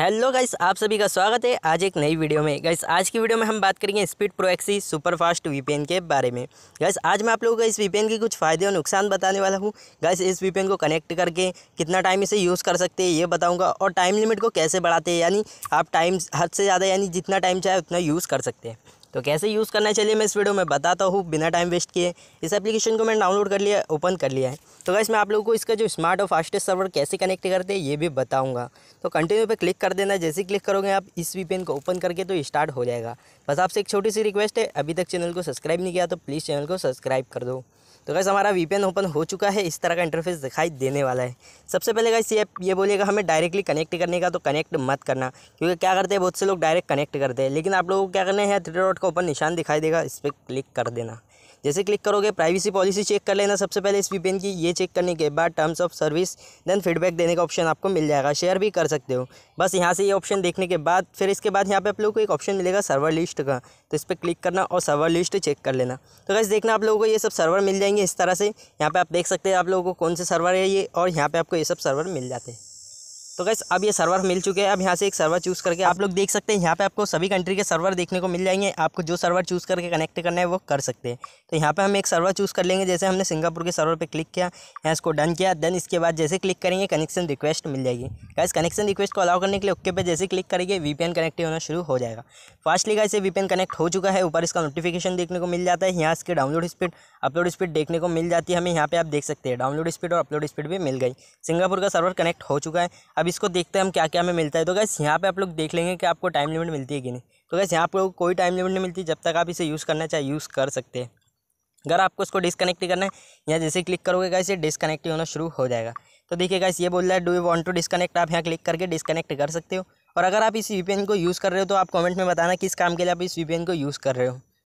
hello guys आप सभी का स्वागत है आज एक नई वीडियो में गाइस आज की वीडियो में हम बात करेंगे speed proxy super fast VPN के बारे में गाइस आज मैं आप लोगों को इस वीपीएन के कुछ फ़ायदे और नुकसान बताने वाला हूँ गाइस इस वीपीएन को कनेक्ट करके कितना टाइम इसे यूज़ कर सकते हैं ये बताऊँगा और टाइम लिमिट को कैसे बढ़ाते हैं यानी आप टाइम हद से ज़्यादा यानी जितना टाइम चाहे उतना यूज़ कर सकते हैं तो कैसे यूज़ करना चाहिए मैं इस वीडियो में बताता हूँ बिना टाइम वेस्ट किए इस एप्लीकेशन को मैंने डाउनलोड कर लिया ओपन कर लिया है तो वैसे मैं आप लोगों को इसका जो स्मार्ट और फास्टेस्ट सर्वर कैसे कनेक्ट करते हैं ये भी बताऊँगा तो कंटिन्यू पर क्लिक कर देना जैसे क्लिक करोगे आप इस वी को ओपन करके तो स्टार्ट हो जाएगा बस आपसे एक छोटी सी रिक्वेस्ट है अभी तक चैनल को सब्सक्राइब नहीं किया तो प्लीज़ चैनल को सब्सक्राइब कर दो तो गैस हमारा वीपीएन ओपन हो चुका है इस तरह का इंटरफेस दिखाई देने वाला है सबसे पहले गैस ये ये बोलिएगा हमें डायरेक्टली कनेक्ट करने का तो कनेक्ट मत करना क्योंकि क्या करते हैं बहुत से लोग डायरेक्ट कनेक्ट करते हैं लेकिन आप लोगों को क्या करना है थ्री डॉट का ओपन निशान दिखाई देगा इस पर क्लिक कर देना जैसे क्लिक करोगे प्राइवेसी पॉलिसी चेक कर लेना सबसे पहले इस वीपीएन की ये चेक करने के बाद terms of service then feedback देने का ऑप्शन आपको मिल जाएगा शेयर भी कर सकते हो बस यहाँ से ये ऑप्शन देखने के बाद फिर इसके बाद यहाँ पे आप लोग को एक ऑप्शन मिलेगा सर्वर लिस्ट का तो इस पर क्लिक करना और सर्वर लिस्ट चेक कर लेना तो वैसे देखना आप लोगों को ये सब सर्वर मिल जाएंगे इस तरह से यहाँ पर आप देख सकते हैं आप लोगों को कौन से सर्वर है ये और यहाँ पर आपको ये सब सर्वर मिल जाते हैं तो गैस अब ये सर्वर मिल चुके हैं अब यहाँ से एक सर्वर चूज़ करके आप लोग देख सकते हैं यहाँ पे आपको सभी कंट्री के सर्वर देखने को मिल जाएंगे आपको जो सर्वर चूज़ करके कनेक्ट करना है वो कर सकते हैं तो यहाँ पे हम एक सर्वर चूज़ कर लेंगे जैसे हमने सिंगापुर के सर्वर पे क्लिक किया यहाँ इसको डन किया देन इसके बाद जैसे क्लिक करेंगे कनेक्शन रिक्वेस्ट मिल जाएगी गैस कनेक्शन रिक्वेस्ट को अलाउ करने के लिए ओके पे जैसे क्लिक करेंगे वी कनेक्ट होना शुरू हो जाएगा फास्टली गैस ये वी कनेक्ट हो चुका है ऊपर इसका नोटिफिकेशन देखने को मिल जाता है यहाँ इसके डाउनलोड स्पीड अपलोड स्पीड देखने को मिल जाती है हमें यहाँ पर आप देख सकते हैं डाउनलोड स्पीड और अपलोड स्पीड भी मिल गई सिंगापुर का सर्वर कनेक्ट हो चुका है अभी इसको देखते हैं हम क्या क्या हमें मिलता है तो गैस यहाँ पे आप लोग देख लेंगे कि आपको टाइम लिमिट मिलती है कि नहीं तो गैस यहाँ पर कोई टाइम लिमिट नहीं मिलती जब तक आप इसे यूज़ करना चाहे यूज़ कर सकते हैं अगर आपको इसको डिसकनेक्ट करना है यहाँ जैसे क्लिक करोगे गाइस ये डिसकनेक्ट होना शुरू हो जाएगा तो देखिए गाइस ये बोल रहा है do you want to disconnect आप यहाँ क्लिक करके डिसकनेक्ट कर सकते हो और अगर आप इस वीपीएन को यूज़ कर रहे हो तो आप कमेंट में बताना किस काम के लिए आप इस वीपीएन को यूज़ कर रहे हो